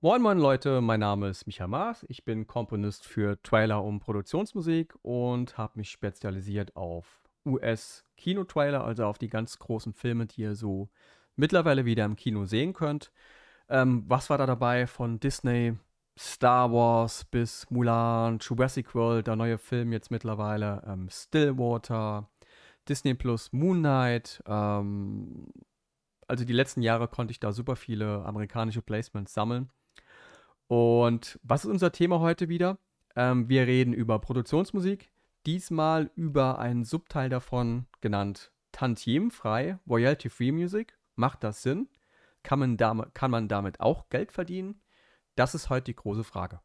Moin moin Leute, mein Name ist Micha Maas, ich bin Komponist für Trailer und Produktionsmusik und habe mich spezialisiert auf us kino trailer also auf die ganz großen Filme, die ihr so mittlerweile wieder im Kino sehen könnt. Ähm, was war da dabei von Disney, Star Wars bis Mulan, Jurassic World, der neue Film jetzt mittlerweile, ähm, Stillwater, Disney Plus, Moon Knight, ähm, also die letzten Jahre konnte ich da super viele amerikanische Placements sammeln. Und was ist unser Thema heute wieder? Ähm, wir reden über Produktionsmusik, diesmal über einen Subteil davon genannt Tantiemfrei, Royalty-Free Music. Macht das Sinn? Kann man, damit, kann man damit auch Geld verdienen? Das ist heute die große Frage.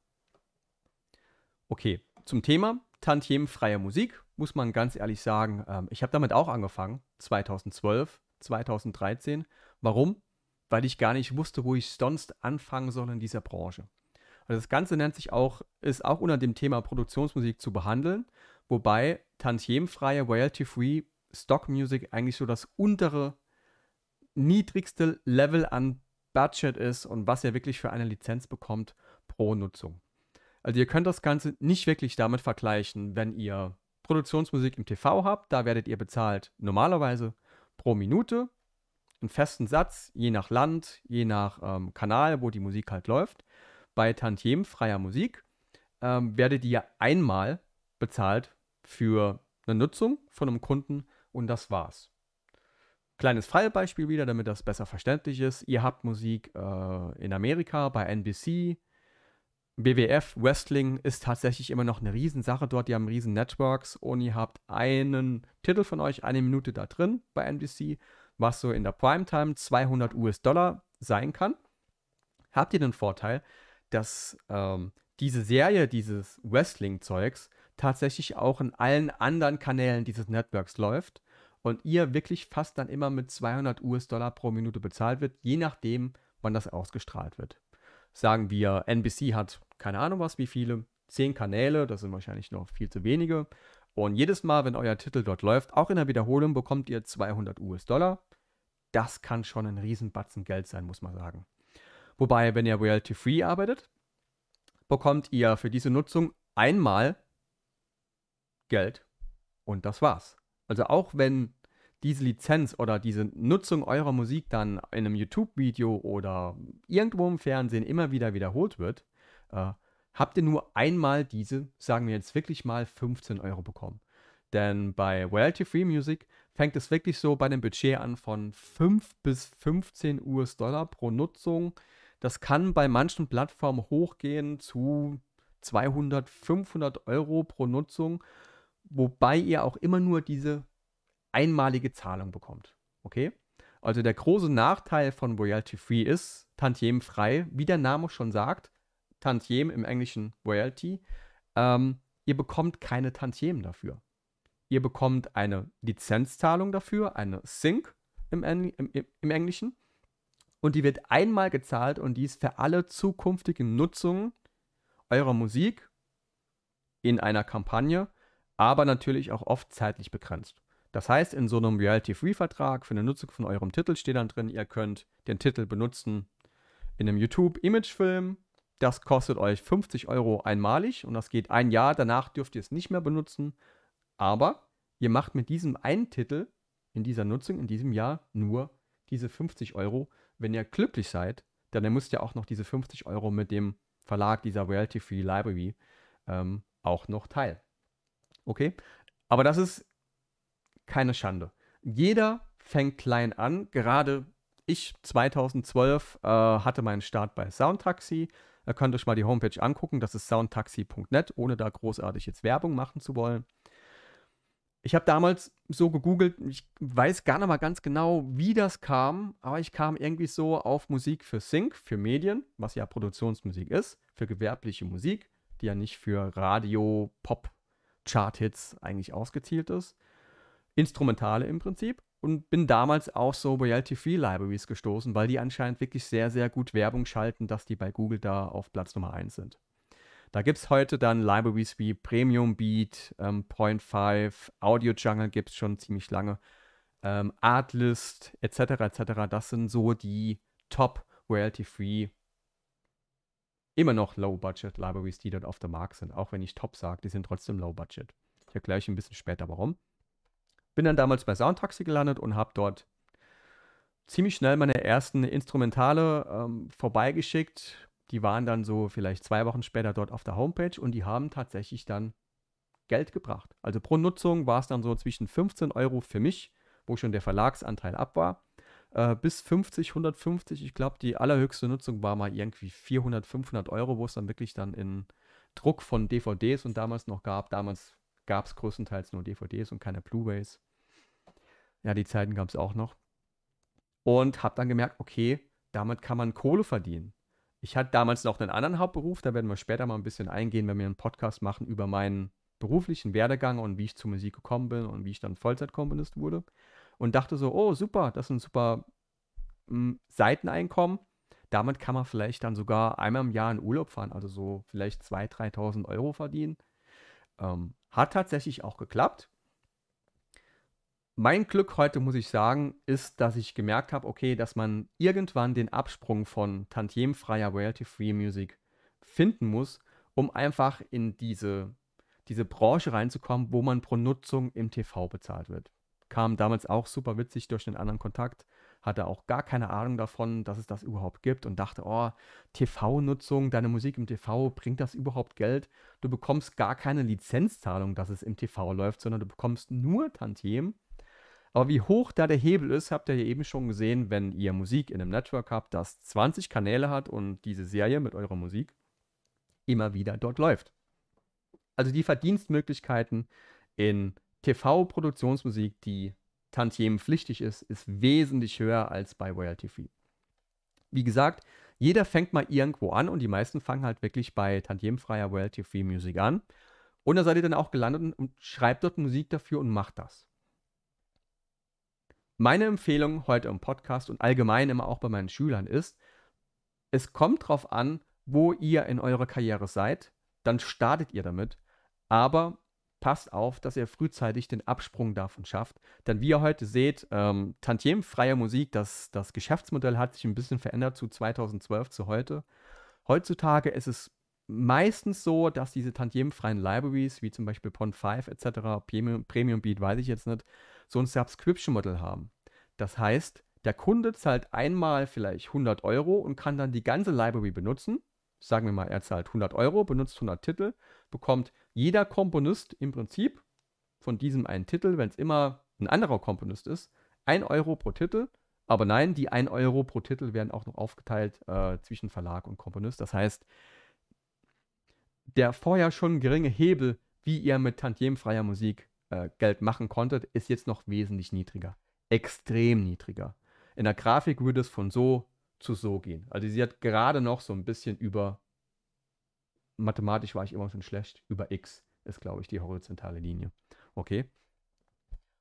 Okay, zum Thema Tantiemfreie Musik muss man ganz ehrlich sagen, ähm, ich habe damit auch angefangen, 2012, 2013. Warum? weil ich gar nicht wusste, wo ich sonst anfangen soll in dieser Branche. Also das Ganze nennt sich auch, ist auch unter dem Thema Produktionsmusik zu behandeln, wobei tantiemfreie, royalty-free Stock Music eigentlich so das untere, niedrigste Level an Budget ist und was ihr wirklich für eine Lizenz bekommt pro Nutzung. Also ihr könnt das Ganze nicht wirklich damit vergleichen, wenn ihr Produktionsmusik im TV habt, da werdet ihr bezahlt normalerweise pro Minute einen festen Satz, je nach Land, je nach ähm, Kanal, wo die Musik halt läuft. Bei Tantiem freier Musik ähm, werdet ihr einmal bezahlt für eine Nutzung von einem Kunden und das war's. Kleines Fallbeispiel wieder, damit das besser verständlich ist. Ihr habt Musik äh, in Amerika bei NBC, BWF, Wrestling ist tatsächlich immer noch eine Riesensache dort. Die haben riesen Networks und ihr habt einen Titel von euch, eine Minute da drin bei NBC was so in der Primetime 200 US-Dollar sein kann, habt ihr den Vorteil, dass ähm, diese Serie dieses Wrestling-Zeugs tatsächlich auch in allen anderen Kanälen dieses Networks läuft und ihr wirklich fast dann immer mit 200 US-Dollar pro Minute bezahlt wird, je nachdem, wann das ausgestrahlt wird. Sagen wir, NBC hat keine Ahnung was, wie viele, zehn Kanäle, das sind wahrscheinlich noch viel zu wenige. Und jedes Mal, wenn euer Titel dort läuft, auch in der Wiederholung, bekommt ihr 200 US-Dollar. Das kann schon ein Riesenbatzen Geld sein, muss man sagen. Wobei, wenn ihr royalty-free arbeitet, bekommt ihr für diese Nutzung einmal Geld und das war's. Also auch wenn diese Lizenz oder diese Nutzung eurer Musik dann in einem YouTube-Video oder irgendwo im Fernsehen immer wieder wiederholt wird, äh, habt ihr nur einmal diese, sagen wir jetzt wirklich mal 15 Euro bekommen. Denn bei Royalty Free Music fängt es wirklich so bei einem Budget an von 5 bis 15 US-Dollar pro Nutzung. Das kann bei manchen Plattformen hochgehen zu 200, 500 Euro pro Nutzung, wobei ihr auch immer nur diese einmalige Zahlung bekommt. Okay? Also der große Nachteil von Royalty Free ist, tantiemenfrei, wie der Name schon sagt, Tantiem im Englischen Royalty. Ähm, ihr bekommt keine Tantiemen dafür. Ihr bekommt eine Lizenzzahlung dafür, eine Sync im, Engl im, im Englischen. Und die wird einmal gezahlt und die ist für alle zukünftigen Nutzungen eurer Musik in einer Kampagne, aber natürlich auch oft zeitlich begrenzt. Das heißt, in so einem Reality-Free-Vertrag für eine Nutzung von eurem Titel steht dann drin, ihr könnt den Titel benutzen in einem youtube image film das kostet euch 50 Euro einmalig und das geht ein Jahr. Danach dürft ihr es nicht mehr benutzen. Aber ihr macht mit diesem einen Titel in dieser Nutzung, in diesem Jahr nur diese 50 Euro. Wenn ihr glücklich seid, dann müsst ihr auch noch diese 50 Euro mit dem Verlag dieser Royalty Free Library ähm, auch noch teilen. Okay? Aber das ist keine Schande. Jeder fängt klein an. Gerade ich 2012 äh, hatte meinen Start bei Soundtaxi. Ihr äh, könnt euch mal die Homepage angucken, das ist soundtaxi.net, ohne da großartig jetzt Werbung machen zu wollen. Ich habe damals so gegoogelt, ich weiß gar nicht mal ganz genau, wie das kam, aber ich kam irgendwie so auf Musik für Sync, für Medien, was ja Produktionsmusik ist, für gewerbliche Musik, die ja nicht für Radio, Pop, Chart-Hits eigentlich ausgezielt ist. Instrumentale im Prinzip und bin damals auf so Royalty-Free Libraries gestoßen, weil die anscheinend wirklich sehr, sehr gut Werbung schalten, dass die bei Google da auf Platz Nummer 1 sind. Da gibt es heute dann Libraries wie Premium Beat, ähm, Point 5, Audio Jungle gibt es schon ziemlich lange, ähm, Artlist etc. etc. Das sind so die Top Royalty-Free, immer noch Low-Budget Libraries, die dort auf dem Markt sind. Auch wenn ich Top sage, die sind trotzdem Low-Budget. Ich erkläre euch ein bisschen später warum. Bin dann damals bei Soundtaxi gelandet und habe dort ziemlich schnell meine ersten Instrumentale ähm, vorbeigeschickt. Die waren dann so vielleicht zwei Wochen später dort auf der Homepage und die haben tatsächlich dann Geld gebracht. Also pro Nutzung war es dann so zwischen 15 Euro für mich, wo schon der Verlagsanteil ab war, äh, bis 50, 150. Ich glaube, die allerhöchste Nutzung war mal irgendwie 400, 500 Euro, wo es dann wirklich dann in Druck von DVDs und damals noch gab. Damals gab es größtenteils nur DVDs und keine Blu-rays. Ja, die Zeiten gab es auch noch. Und habe dann gemerkt, okay, damit kann man Kohle verdienen. Ich hatte damals noch einen anderen Hauptberuf, da werden wir später mal ein bisschen eingehen, wenn wir einen Podcast machen über meinen beruflichen Werdegang und wie ich zur Musik gekommen bin und wie ich dann Vollzeitkomponist wurde. Und dachte so, oh super, das ist ein super hm, Seiteneinkommen. Damit kann man vielleicht dann sogar einmal im Jahr in Urlaub fahren, also so vielleicht 2.000, 3.000 Euro verdienen. Ähm, hat tatsächlich auch geklappt. Mein Glück heute, muss ich sagen, ist, dass ich gemerkt habe, okay, dass man irgendwann den Absprung von tantiemfreier Royalty-Free Music finden muss, um einfach in diese, diese Branche reinzukommen, wo man pro Nutzung im TV bezahlt wird. Kam damals auch super witzig durch einen anderen Kontakt, hatte auch gar keine Ahnung davon, dass es das überhaupt gibt und dachte, oh, TV-Nutzung, deine Musik im TV, bringt das überhaupt Geld? Du bekommst gar keine Lizenzzahlung, dass es im TV läuft, sondern du bekommst nur Tantiem aber wie hoch da der Hebel ist, habt ihr ja eben schon gesehen, wenn ihr Musik in einem Network habt, das 20 Kanäle hat und diese Serie mit eurer Musik immer wieder dort läuft. Also die Verdienstmöglichkeiten in TV-Produktionsmusik, die pflichtig ist, ist wesentlich höher als bei Royalty Free. Wie gesagt, jeder fängt mal irgendwo an und die meisten fangen halt wirklich bei tantiemenfreier Royalty Free Musik an. Und da seid ihr dann auch gelandet und schreibt dort Musik dafür und macht das. Meine Empfehlung heute im Podcast und allgemein immer auch bei meinen Schülern ist, es kommt darauf an, wo ihr in eurer Karriere seid, dann startet ihr damit, aber passt auf, dass ihr frühzeitig den Absprung davon schafft. Denn wie ihr heute seht, ähm, tantiemenfreie Musik, das, das Geschäftsmodell hat sich ein bisschen verändert zu 2012 zu heute. Heutzutage ist es meistens so, dass diese tantiemenfreien Libraries, wie zum Beispiel Pond5 etc., Premium, Premium Beat, weiß ich jetzt nicht, so ein Subscription Model haben. Das heißt, der Kunde zahlt einmal vielleicht 100 Euro und kann dann die ganze Library benutzen. Sagen wir mal, er zahlt 100 Euro, benutzt 100 Titel, bekommt jeder Komponist im Prinzip von diesem einen Titel, wenn es immer ein anderer Komponist ist, 1 Euro pro Titel. Aber nein, die 1 Euro pro Titel werden auch noch aufgeteilt äh, zwischen Verlag und Komponist. Das heißt, der vorher schon geringe Hebel, wie ihr mit tantiemfreier Musik äh, Geld machen konntet, ist jetzt noch wesentlich niedriger. Extrem niedriger. In der Grafik würde es von so zu so gehen. Also sie hat gerade noch so ein bisschen über, mathematisch war ich immer schon schlecht, über x ist, glaube ich, die horizontale Linie. Okay.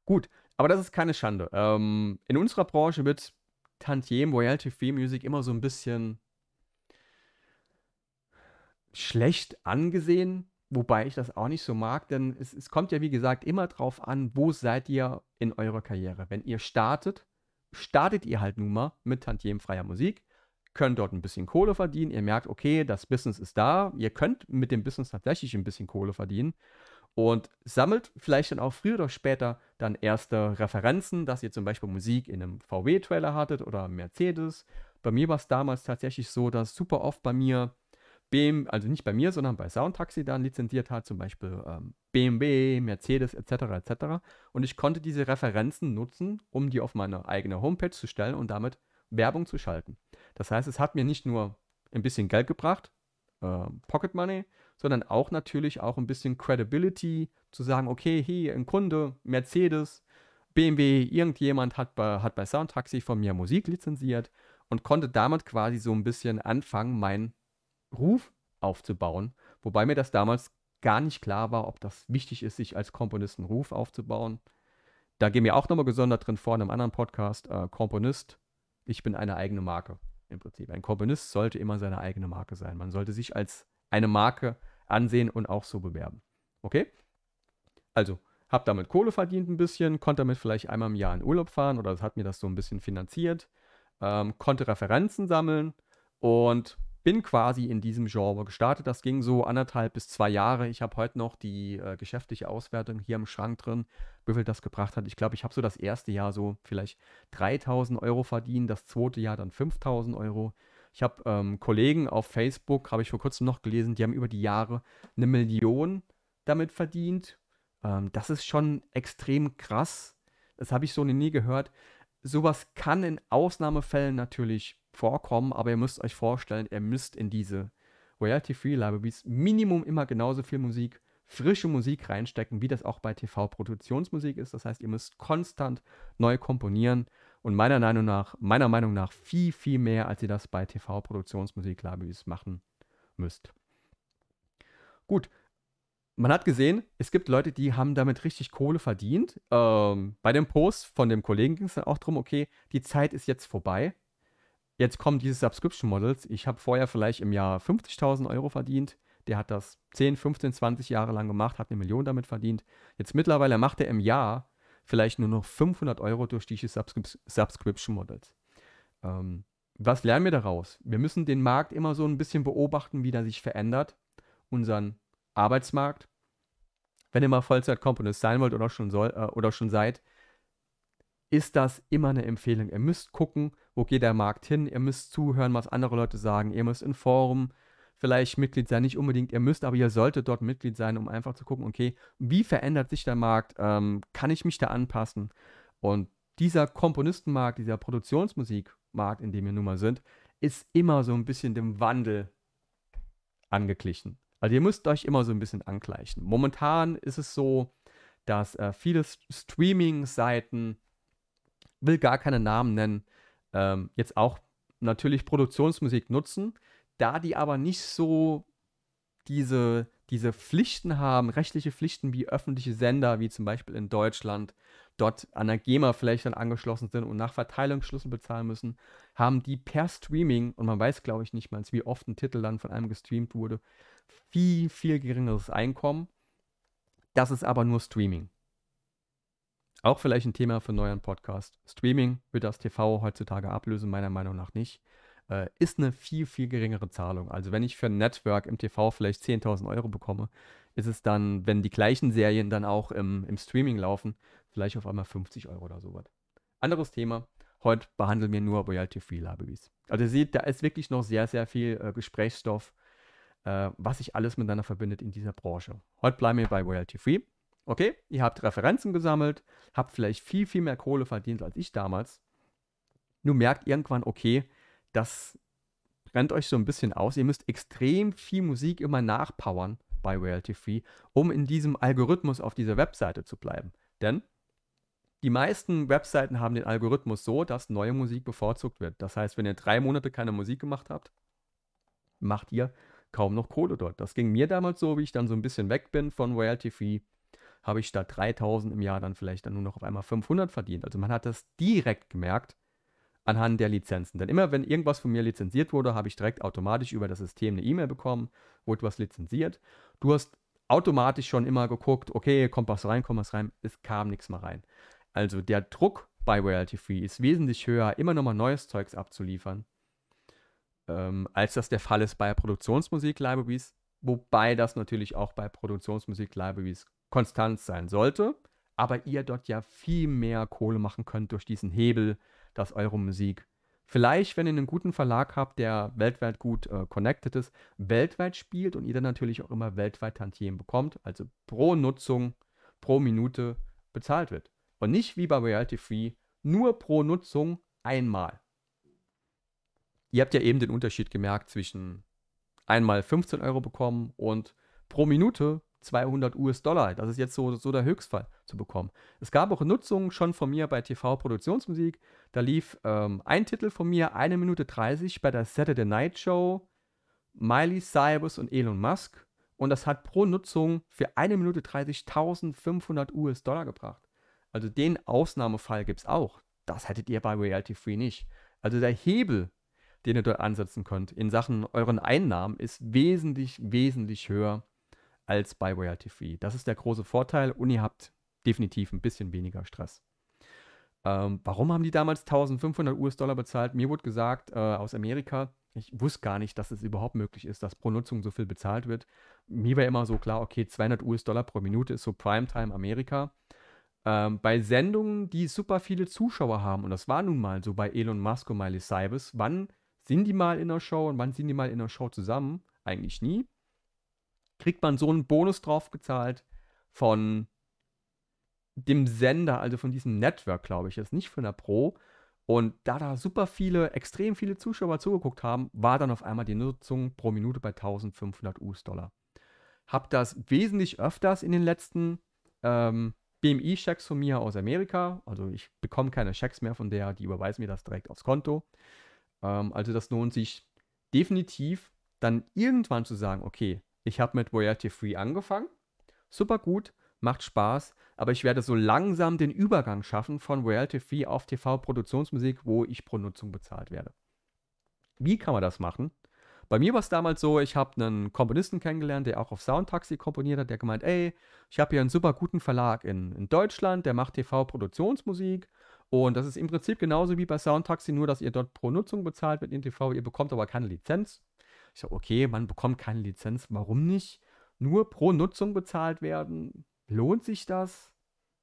Gut, aber das ist keine Schande. Ähm, in unserer Branche wird Tantiem Royalty Free Music immer so ein bisschen schlecht angesehen, Wobei ich das auch nicht so mag, denn es, es kommt ja, wie gesagt, immer drauf an, wo seid ihr in eurer Karriere. Wenn ihr startet, startet ihr halt nun mal mit freier Musik, könnt dort ein bisschen Kohle verdienen. Ihr merkt, okay, das Business ist da. Ihr könnt mit dem Business tatsächlich ein bisschen Kohle verdienen und sammelt vielleicht dann auch früher oder später dann erste Referenzen, dass ihr zum Beispiel Musik in einem VW-Trailer hattet oder Mercedes. Bei mir war es damals tatsächlich so, dass super oft bei mir BMW, also nicht bei mir, sondern bei Soundtaxi dann lizenziert hat, zum Beispiel ähm, BMW, Mercedes etc. etc. Und ich konnte diese Referenzen nutzen, um die auf meine eigene Homepage zu stellen und damit Werbung zu schalten. Das heißt, es hat mir nicht nur ein bisschen Geld gebracht, äh, Pocket Money, sondern auch natürlich auch ein bisschen Credibility, zu sagen, okay, hier ein Kunde, Mercedes, BMW, irgendjemand hat bei, hat bei Soundtaxi von mir Musik lizenziert und konnte damit quasi so ein bisschen anfangen, mein Ruf aufzubauen, wobei mir das damals gar nicht klar war, ob das wichtig ist, sich als Komponist einen Ruf aufzubauen. Da gehen wir auch nochmal gesondert drin vor in einem anderen Podcast. Äh, Komponist, ich bin eine eigene Marke im Prinzip. Ein Komponist sollte immer seine eigene Marke sein. Man sollte sich als eine Marke ansehen und auch so bewerben. Okay? Also, habe damit Kohle verdient ein bisschen, konnte damit vielleicht einmal im Jahr in Urlaub fahren oder hat mir das so ein bisschen finanziert, ähm, konnte Referenzen sammeln und bin quasi in diesem Genre gestartet. Das ging so anderthalb bis zwei Jahre. Ich habe heute noch die äh, geschäftliche Auswertung hier im Schrank drin, wie viel das gebracht hat. Ich glaube, ich habe so das erste Jahr so vielleicht 3000 Euro verdient, das zweite Jahr dann 5000 Euro. Ich habe ähm, Kollegen auf Facebook, habe ich vor kurzem noch gelesen, die haben über die Jahre eine Million damit verdient. Ähm, das ist schon extrem krass. Das habe ich so nie gehört. Sowas kann in Ausnahmefällen natürlich vorkommen, aber ihr müsst euch vorstellen, ihr müsst in diese Royalty-Free Libraries Minimum immer genauso viel Musik, frische Musik reinstecken, wie das auch bei TV-Produktionsmusik ist. Das heißt, ihr müsst konstant neu komponieren und meiner Meinung nach, meiner Meinung nach viel, viel mehr, als ihr das bei TV-Produktionsmusik Libraries machen müsst. Gut, man hat gesehen, es gibt Leute, die haben damit richtig Kohle verdient. Ähm, bei dem Post von dem Kollegen ging es dann auch darum, okay, die Zeit ist jetzt vorbei. Jetzt kommen diese Subscription Models. Ich habe vorher vielleicht im Jahr 50.000 Euro verdient. Der hat das 10, 15, 20 Jahre lang gemacht, hat eine Million damit verdient. Jetzt mittlerweile macht er im Jahr vielleicht nur noch 500 Euro durch diese Subscri Subscription Models. Ähm, was lernen wir daraus? Wir müssen den Markt immer so ein bisschen beobachten, wie der sich verändert. Unseren Arbeitsmarkt. Wenn ihr mal Vollzeit-Componist sein wollt oder schon, soll, äh, oder schon seid, ist das immer eine Empfehlung. Ihr müsst gucken, wo geht der Markt hin, ihr müsst zuhören, was andere Leute sagen, ihr müsst in Forum vielleicht Mitglied sein, nicht unbedingt, ihr müsst, aber ihr solltet dort Mitglied sein, um einfach zu gucken, okay, wie verändert sich der Markt, ähm, kann ich mich da anpassen? Und dieser Komponistenmarkt, dieser Produktionsmusikmarkt, in dem wir nun mal sind, ist immer so ein bisschen dem Wandel angeglichen. Also ihr müsst euch immer so ein bisschen angleichen. Momentan ist es so, dass äh, viele Streaming-Seiten, will gar keine Namen nennen, ähm, jetzt auch natürlich Produktionsmusik nutzen, da die aber nicht so diese, diese Pflichten haben, rechtliche Pflichten wie öffentliche Sender, wie zum Beispiel in Deutschland, dort an der GEMA vielleicht dann angeschlossen sind und nach Verteilungsschlüssel bezahlen müssen, haben die per Streaming, und man weiß glaube ich nicht mal, wie oft ein Titel dann von einem gestreamt wurde, viel, viel geringeres Einkommen. Das ist aber nur Streaming. Auch vielleicht ein Thema für einen neuen Podcast. Streaming wird das TV heutzutage ablösen, meiner Meinung nach nicht. Äh, ist eine viel, viel geringere Zahlung. Also wenn ich für ein Network im TV vielleicht 10.000 Euro bekomme, ist es dann, wenn die gleichen Serien dann auch im, im Streaming laufen, vielleicht auf einmal 50 Euro oder sowas. Anderes Thema. Heute behandeln wir nur Royalty-Free-Libraries. Also ihr seht, da ist wirklich noch sehr, sehr viel äh, Gesprächsstoff, äh, was sich alles miteinander verbindet in dieser Branche. Heute bleiben wir bei Royalty-Free. Okay, ihr habt Referenzen gesammelt, habt vielleicht viel, viel mehr Kohle verdient als ich damals. Nur merkt irgendwann, okay, das brennt euch so ein bisschen aus. Ihr müsst extrem viel Musik immer nachpowern bei Royalty Free, um in diesem Algorithmus auf dieser Webseite zu bleiben. Denn die meisten Webseiten haben den Algorithmus so, dass neue Musik bevorzugt wird. Das heißt, wenn ihr drei Monate keine Musik gemacht habt, macht ihr kaum noch Kohle dort. Das ging mir damals so, wie ich dann so ein bisschen weg bin von Royalty Free, habe ich statt 3000 im Jahr dann vielleicht dann nur noch auf einmal 500 verdient. Also man hat das direkt gemerkt anhand der Lizenzen. Denn immer wenn irgendwas von mir lizenziert wurde, habe ich direkt automatisch über das System eine E-Mail bekommen, wurde was lizenziert. Du hast automatisch schon immer geguckt, okay, kommt was rein, kommt was rein. Es kam nichts mehr rein. Also der Druck bei Royalty Free ist wesentlich höher, immer nochmal neues Zeugs abzuliefern, ähm, als das der Fall ist bei Produktionsmusik-Libraries. Wobei das natürlich auch bei Produktionsmusik-Libraries konstant sein sollte, aber ihr dort ja viel mehr Kohle machen könnt durch diesen Hebel, dass eure Musik vielleicht, wenn ihr einen guten Verlag habt, der weltweit gut äh, connected ist, weltweit spielt und ihr dann natürlich auch immer weltweit Tantiemen bekommt, also pro Nutzung, pro Minute bezahlt wird. Und nicht wie bei Reality Free, nur pro Nutzung einmal. Ihr habt ja eben den Unterschied gemerkt zwischen einmal 15 Euro bekommen und pro Minute 200 US-Dollar, das ist jetzt so, so der Höchstfall zu bekommen. Es gab auch Nutzungen schon von mir bei TV-Produktionsmusik. Da lief ähm, ein Titel von mir, 1 Minute 30 bei der Saturday Night Show, Miley Cyrus und Elon Musk. Und das hat pro Nutzung für 1 Minute 30 1500 US-Dollar gebracht. Also den Ausnahmefall gibt es auch. Das hättet ihr bei Reality Free nicht. Also der Hebel, den ihr dort ansetzen könnt in Sachen euren Einnahmen, ist wesentlich, wesentlich höher als bei Reality Free. Das ist der große Vorteil und ihr habt definitiv ein bisschen weniger Stress. Ähm, warum haben die damals 1500 US-Dollar bezahlt? Mir wurde gesagt, äh, aus Amerika, ich wusste gar nicht, dass es überhaupt möglich ist, dass pro Nutzung so viel bezahlt wird. Mir war immer so klar, okay, 200 US-Dollar pro Minute ist so Primetime Amerika. Ähm, bei Sendungen, die super viele Zuschauer haben, und das war nun mal so bei Elon Musk und Miley Cyrus, wann sind die mal in der Show und wann sind die mal in der Show zusammen? Eigentlich nie kriegt man so einen Bonus draufgezahlt von dem Sender, also von diesem Network, glaube ich, jetzt nicht von der Pro. Und da da super viele, extrem viele Zuschauer zugeguckt haben, war dann auf einmal die Nutzung pro Minute bei 1500 US-Dollar. Hab das wesentlich öfters in den letzten ähm, BMI-Schecks von mir aus Amerika. Also ich bekomme keine Schecks mehr von der, die überweisen mir das direkt aufs Konto. Ähm, also das lohnt sich definitiv, dann irgendwann zu sagen, okay, ich habe mit Royalty Free angefangen. Super gut, macht Spaß, aber ich werde so langsam den Übergang schaffen von Royalty Free auf TV-Produktionsmusik, wo ich pro Nutzung bezahlt werde. Wie kann man das machen? Bei mir war es damals so, ich habe einen Komponisten kennengelernt, der auch auf Soundtaxi komponiert hat, der gemeint, ey, ich habe hier einen super guten Verlag in, in Deutschland, der macht TV-Produktionsmusik und das ist im Prinzip genauso wie bei Soundtaxi, nur dass ihr dort pro Nutzung bezahlt mit in TV, ihr bekommt aber keine Lizenz, ich sage, okay, man bekommt keine Lizenz, warum nicht? Nur pro Nutzung bezahlt werden, lohnt sich das?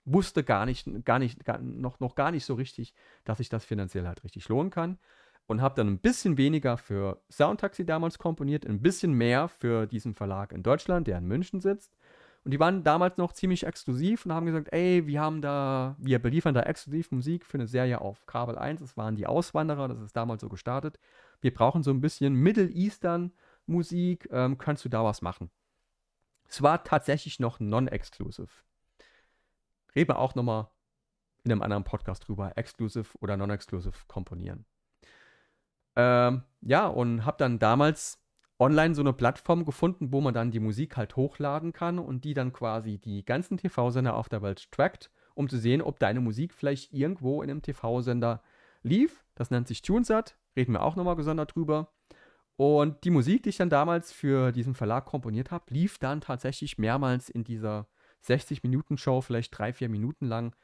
Wusste gar nicht, gar nicht, gar, noch, noch gar nicht so richtig, dass sich das finanziell halt richtig lohnen kann. Und habe dann ein bisschen weniger für Soundtaxi damals komponiert, ein bisschen mehr für diesen Verlag in Deutschland, der in München sitzt. Und die waren damals noch ziemlich exklusiv und haben gesagt, ey, wir haben da, wir beliefern da exklusiv Musik für eine Serie auf Kabel 1. Das waren die Auswanderer, das ist damals so gestartet wir brauchen so ein bisschen Middle Eastern Musik, ähm, kannst du da was machen? Es war tatsächlich noch non-exclusive. Reden wir auch nochmal in einem anderen Podcast drüber, exclusive oder non-exclusive komponieren. Ähm, ja, und habe dann damals online so eine Plattform gefunden, wo man dann die Musik halt hochladen kann und die dann quasi die ganzen TV-Sender auf der Welt trackt, um zu sehen, ob deine Musik vielleicht irgendwo in einem TV-Sender lief. Das nennt sich TuneSat. Reden wir auch nochmal gesondert drüber. Und die Musik, die ich dann damals für diesen Verlag komponiert habe, lief dann tatsächlich mehrmals in dieser 60-Minuten-Show, vielleicht drei, vier Minuten lang.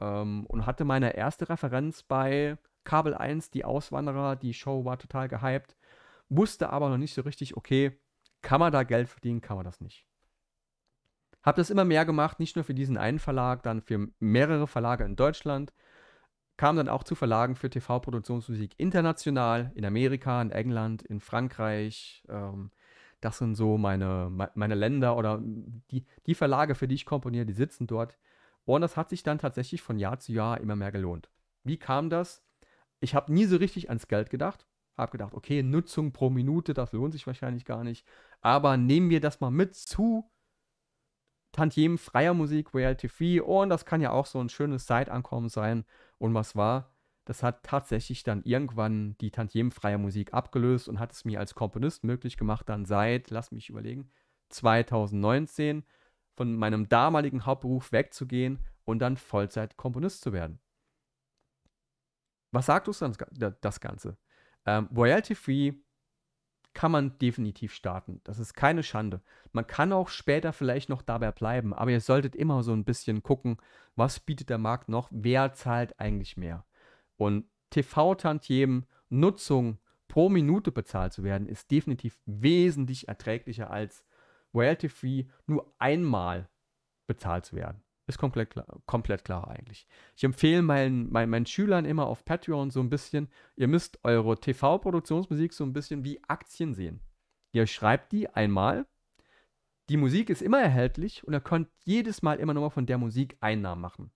Ähm, und hatte meine erste Referenz bei Kabel 1, die Auswanderer. Die Show war total gehypt. Wusste aber noch nicht so richtig, okay, kann man da Geld verdienen, kann man das nicht. Hab das immer mehr gemacht, nicht nur für diesen einen Verlag, dann für mehrere Verlage in Deutschland kam dann auch zu Verlagen für TV-Produktionsmusik international, in Amerika, in England, in Frankreich. Ähm, das sind so meine, meine Länder oder die, die Verlage, für die ich komponiere, die sitzen dort. Und das hat sich dann tatsächlich von Jahr zu Jahr immer mehr gelohnt. Wie kam das? Ich habe nie so richtig ans Geld gedacht. Habe gedacht, okay, Nutzung pro Minute, das lohnt sich wahrscheinlich gar nicht. Aber nehmen wir das mal mit zu Tantiemen freier Musik, Reality Free. Und das kann ja auch so ein schönes Side-Ankommen sein. Und was war? Das hat tatsächlich dann irgendwann die tantiemenfreie Musik abgelöst und hat es mir als Komponist möglich gemacht, dann seit, lass mich überlegen, 2019 von meinem damaligen Hauptberuf wegzugehen und dann Vollzeit Komponist zu werden. Was sagt uns dann das Ganze? Ähm, Royalty Free kann man definitiv starten. Das ist keine Schande. Man kann auch später vielleicht noch dabei bleiben, aber ihr solltet immer so ein bisschen gucken, was bietet der Markt noch, wer zahlt eigentlich mehr. Und TV-Tantiemen, Nutzung pro Minute bezahlt zu werden, ist definitiv wesentlich erträglicher als Royalty-Free nur einmal bezahlt zu werden. Ist komplett klar, komplett klar eigentlich. Ich empfehle meinen, meinen, meinen Schülern immer auf Patreon so ein bisschen, ihr müsst eure TV-Produktionsmusik so ein bisschen wie Aktien sehen. Ihr schreibt die einmal, die Musik ist immer erhältlich und ihr könnt jedes Mal immer nochmal von der Musik Einnahmen machen.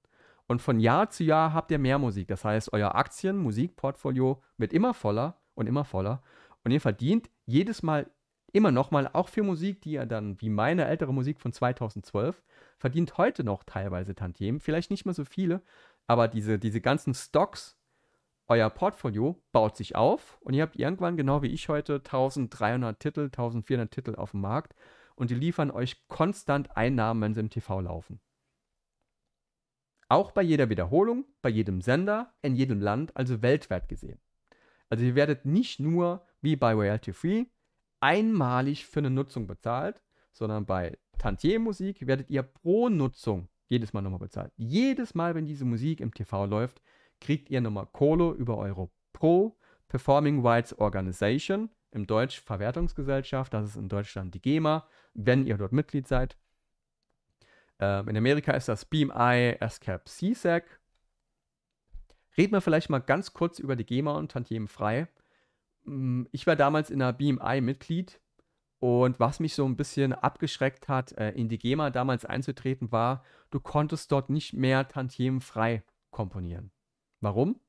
Und von Jahr zu Jahr habt ihr mehr Musik. Das heißt, euer Aktien-Musikportfolio wird immer voller und immer voller. Und ihr verdient jedes Mal immer nochmal, auch für Musik, die ihr dann, wie meine ältere Musik von 2012, verdient heute noch teilweise Tantiemen, vielleicht nicht mehr so viele, aber diese, diese ganzen Stocks, euer Portfolio baut sich auf und ihr habt irgendwann, genau wie ich heute, 1300 Titel, 1400 Titel auf dem Markt und die liefern euch konstant Einnahmen, wenn sie im TV laufen. Auch bei jeder Wiederholung, bei jedem Sender, in jedem Land, also weltweit gesehen. Also ihr werdet nicht nur wie bei Royalty Free einmalig für eine Nutzung bezahlt, sondern bei Tantier-Musik werdet ihr pro Nutzung jedes Mal nochmal bezahlt. Jedes Mal, wenn diese Musik im TV läuft, kriegt ihr nochmal Kohle über eure Pro Performing Rights Organization, im Deutsch Verwertungsgesellschaft, das ist in Deutschland die GEMA, wenn ihr dort Mitglied seid. Ähm, in Amerika ist das BMI, SCAP, CSAC. Reden wir vielleicht mal ganz kurz über die GEMA und Tantiemen frei. Mm, ich war damals in der BMI Mitglied und was mich so ein bisschen abgeschreckt hat, äh, in die GEMA damals einzutreten, war, du konntest dort nicht mehr Tantiemen frei komponieren. Warum?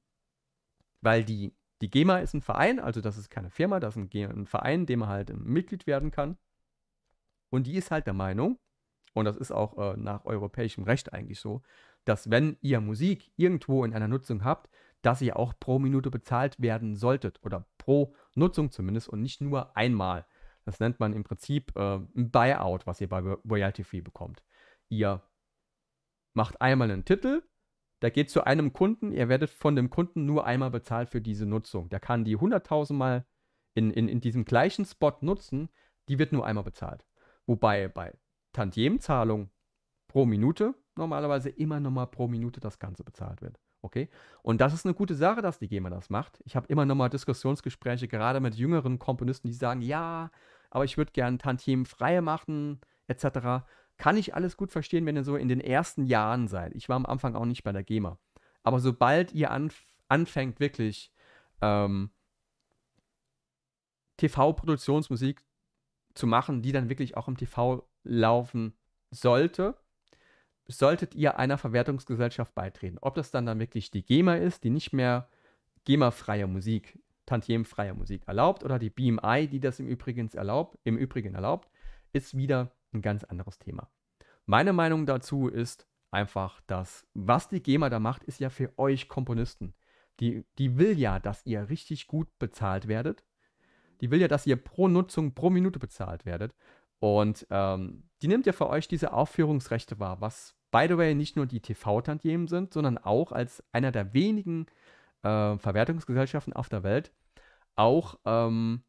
Weil die, die GEMA ist ein Verein, also das ist keine Firma, das ist ein, ein Verein, dem man halt ähm, Mitglied werden kann. Und die ist halt der Meinung, und das ist auch äh, nach europäischem Recht eigentlich so, dass wenn ihr Musik irgendwo in einer Nutzung habt, dass ihr auch pro Minute bezahlt werden solltet oder pro Nutzung zumindest und nicht nur einmal. Das nennt man im Prinzip äh, ein Buyout, was ihr bei Royalty Free bekommt. Ihr macht einmal einen Titel, der geht zu einem Kunden, ihr werdet von dem Kunden nur einmal bezahlt für diese Nutzung. Der kann die 100.000 Mal in, in, in diesem gleichen Spot nutzen, die wird nur einmal bezahlt. Wobei bei Tantiemenzahlung pro Minute normalerweise immer nochmal pro Minute das Ganze bezahlt wird. Okay? Und das ist eine gute Sache, dass die GEMA das macht. Ich habe immer nochmal Diskussionsgespräche, gerade mit jüngeren Komponisten, die sagen, ja, aber ich würde gerne Tantiemen freie machen, etc. Kann ich alles gut verstehen, wenn ihr so in den ersten Jahren seid. Ich war am Anfang auch nicht bei der GEMA. Aber sobald ihr anf anfängt, wirklich ähm, TV-Produktionsmusik zu machen, die dann wirklich auch im TV laufen sollte, solltet ihr einer Verwertungsgesellschaft beitreten. Ob das dann dann wirklich die GEMA ist, die nicht mehr GEMA-freie Musik tantiemenfreie Musik erlaubt oder die BMI, die das im Übrigen erlaubt, im Übrigen erlaubt, ist wieder ein ganz anderes Thema. Meine Meinung dazu ist einfach, dass was die GEMA da macht, ist ja für euch Komponisten. Die, die will ja, dass ihr richtig gut bezahlt werdet. Die will ja, dass ihr pro Nutzung, pro Minute bezahlt werdet. Und ähm, die nimmt ja für euch diese Aufführungsrechte wahr, was, by the way, nicht nur die TV-Tantiemen sind, sondern auch als einer der wenigen äh, Verwertungsgesellschaften auf der Welt auch ähm,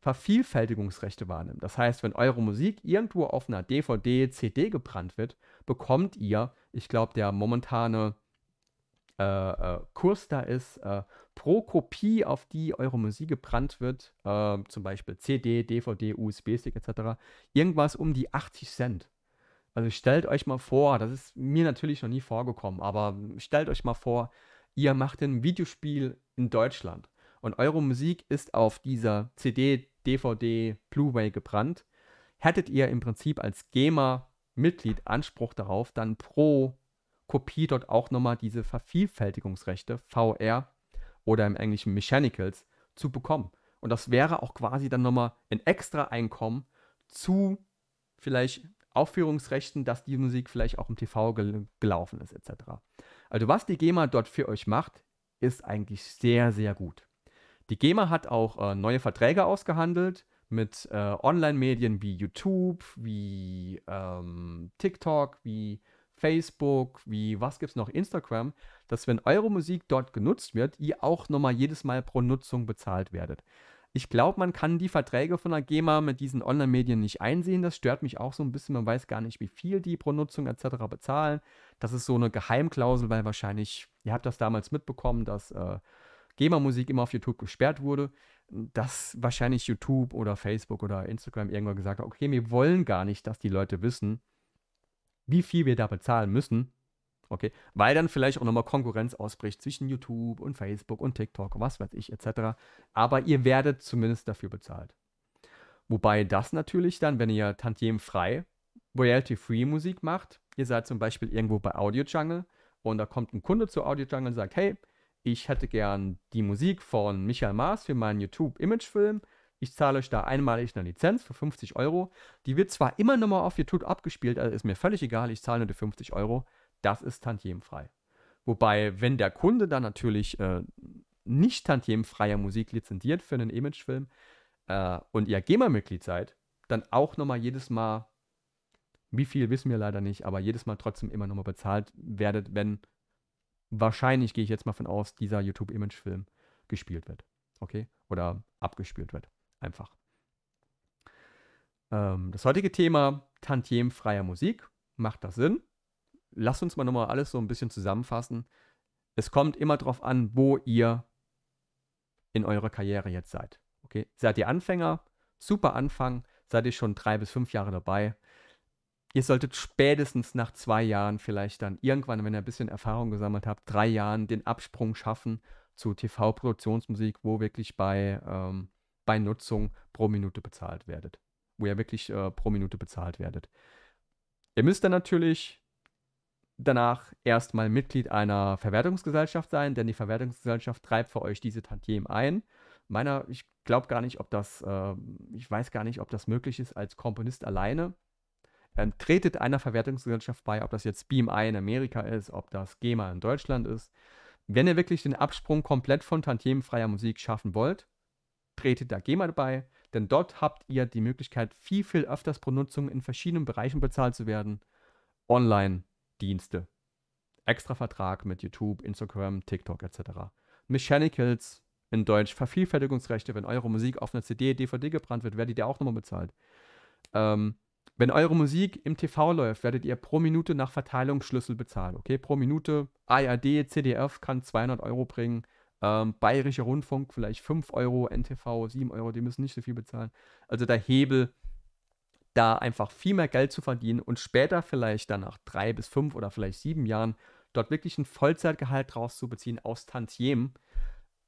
Vervielfältigungsrechte wahrnimmt. Das heißt, wenn eure Musik irgendwo auf einer DVD, CD gebrannt wird, bekommt ihr, ich glaube, der momentane äh, äh, Kurs da ist, äh, pro Kopie, auf die eure Musik gebrannt wird, ähm, zum Beispiel CD, DVD, USB-Stick etc., irgendwas um die 80 Cent. Also stellt euch mal vor, das ist mir natürlich noch nie vorgekommen, aber stellt euch mal vor, ihr macht ein Videospiel in Deutschland und eure Musik ist auf dieser CD, DVD, Blu-ray gebrannt, hättet ihr im Prinzip als GEMA-Mitglied Anspruch darauf, dann pro Kopie dort auch nochmal diese Vervielfältigungsrechte, VR oder im Englischen Mechanicals, zu bekommen. Und das wäre auch quasi dann nochmal ein extra Einkommen zu vielleicht Aufführungsrechten, dass die Musik vielleicht auch im TV gel gelaufen ist, etc. Also was die GEMA dort für euch macht, ist eigentlich sehr, sehr gut. Die GEMA hat auch äh, neue Verträge ausgehandelt mit äh, Online-Medien wie YouTube, wie ähm, TikTok, wie Facebook, wie was gibt es noch, Instagram, dass wenn eure Musik dort genutzt wird, ihr auch nochmal jedes Mal pro Nutzung bezahlt werdet. Ich glaube, man kann die Verträge von der GEMA mit diesen Online-Medien nicht einsehen. Das stört mich auch so ein bisschen. Man weiß gar nicht, wie viel die pro Nutzung etc. bezahlen. Das ist so eine Geheimklausel, weil wahrscheinlich, ihr habt das damals mitbekommen, dass äh, GEMA-Musik immer auf YouTube gesperrt wurde, dass wahrscheinlich YouTube oder Facebook oder Instagram irgendwann gesagt hat, okay, wir wollen gar nicht, dass die Leute wissen, wie viel wir da bezahlen müssen. Okay, weil dann vielleicht auch nochmal Konkurrenz ausbricht zwischen YouTube und Facebook und TikTok und was weiß ich etc. Aber ihr werdet zumindest dafür bezahlt. Wobei das natürlich dann, wenn ihr tantiemfrei royalty-free Musik macht, ihr seid zum Beispiel irgendwo bei Audio Jungle und da kommt ein Kunde zu Audio Jungle und sagt, hey, ich hätte gern die Musik von Michael Maas für meinen youtube image film Ich zahle euch da einmalig eine Lizenz für 50 Euro. Die wird zwar immer nochmal auf YouTube abgespielt, also ist mir völlig egal, ich zahle nur die 50 Euro. Das ist tantiemfrei. Wobei, wenn der Kunde dann natürlich äh, nicht tantiemfreier Musik lizenziert für einen Imagefilm äh, und ihr GEMA-Mitglied seid, dann auch nochmal jedes Mal, wie viel wissen wir leider nicht, aber jedes Mal trotzdem immer nochmal bezahlt werdet, wenn wahrscheinlich, gehe ich jetzt mal von aus, dieser YouTube-Imagefilm gespielt wird. Okay? Oder abgespielt wird. Einfach. Ähm, das heutige Thema tantiemfreier Musik. Macht das Sinn? lasst uns mal nochmal alles so ein bisschen zusammenfassen. Es kommt immer darauf an, wo ihr in eurer Karriere jetzt seid. Okay? Seid ihr Anfänger? Super Anfang. Seid ihr schon drei bis fünf Jahre dabei? Ihr solltet spätestens nach zwei Jahren vielleicht dann irgendwann, wenn ihr ein bisschen Erfahrung gesammelt habt, drei Jahren den Absprung schaffen zu TV-Produktionsmusik, wo wirklich bei, ähm, bei Nutzung pro Minute bezahlt werdet. Wo ihr wirklich äh, pro Minute bezahlt werdet. Ihr müsst dann natürlich danach erstmal Mitglied einer Verwertungsgesellschaft sein, denn die Verwertungsgesellschaft treibt für euch diese Tantiemen ein. Meiner, ich glaube gar nicht, ob das, äh, ich weiß gar nicht, ob das möglich ist als Komponist alleine. Ähm, tretet einer Verwertungsgesellschaft bei, ob das jetzt BMI in Amerika ist, ob das GEMA in Deutschland ist. Wenn ihr wirklich den Absprung komplett von tantiemenfreier Musik schaffen wollt, tretet da GEMA dabei, denn dort habt ihr die Möglichkeit, viel, viel öfters pro Nutzung in verschiedenen Bereichen bezahlt zu werden. Online, Dienste. Extra Vertrag mit YouTube, Instagram, TikTok etc. Mechanicals in Deutsch, Vervielfältigungsrechte, wenn eure Musik auf einer CD, DVD gebrannt wird, werdet ihr auch nochmal bezahlt. Ähm, wenn eure Musik im TV läuft, werdet ihr pro Minute nach Verteilungsschlüssel bezahlt. Okay, pro Minute ARD, CDF kann 200 Euro bringen. Ähm, Bayerischer Rundfunk vielleicht 5 Euro, NTV 7 Euro, die müssen nicht so viel bezahlen. Also der Hebel da einfach viel mehr Geld zu verdienen und später vielleicht dann nach drei bis fünf oder vielleicht sieben Jahren dort wirklich ein Vollzeitgehalt rauszubeziehen aus Tantiemen,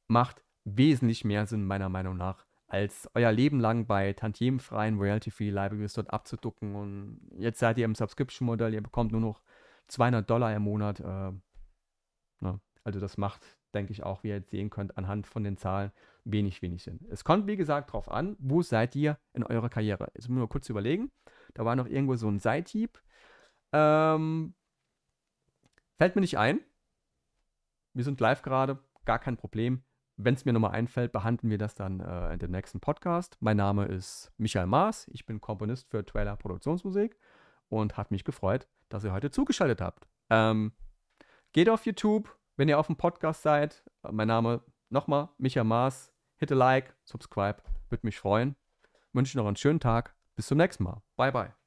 macht wesentlich mehr Sinn meiner Meinung nach, als euer Leben lang bei tantiemenfreien Royalty-Free Libraries dort abzuducken und jetzt seid ihr im Subscription-Modell, ihr bekommt nur noch 200 Dollar im Monat. Äh, ne? Also das macht denke ich auch, wie ihr jetzt sehen könnt, anhand von den Zahlen wenig, wenig Sinn. Es kommt, wie gesagt, drauf an, wo seid ihr in eurer Karriere. Jetzt müssen wir kurz überlegen. Da war noch irgendwo so ein Seithieb. Ähm, fällt mir nicht ein. Wir sind live gerade, gar kein Problem. Wenn es mir nochmal einfällt, behandeln wir das dann äh, in dem nächsten Podcast. Mein Name ist Michael Maas, ich bin Komponist für Trailer Produktionsmusik und hat mich gefreut, dass ihr heute zugeschaltet habt. Ähm, geht auf YouTube, wenn ihr auf dem Podcast seid, äh, mein Name nochmal, Micha Maas, hit a like, subscribe, würde mich freuen. Wünsche noch einen schönen Tag. Bis zum nächsten Mal. Bye, bye.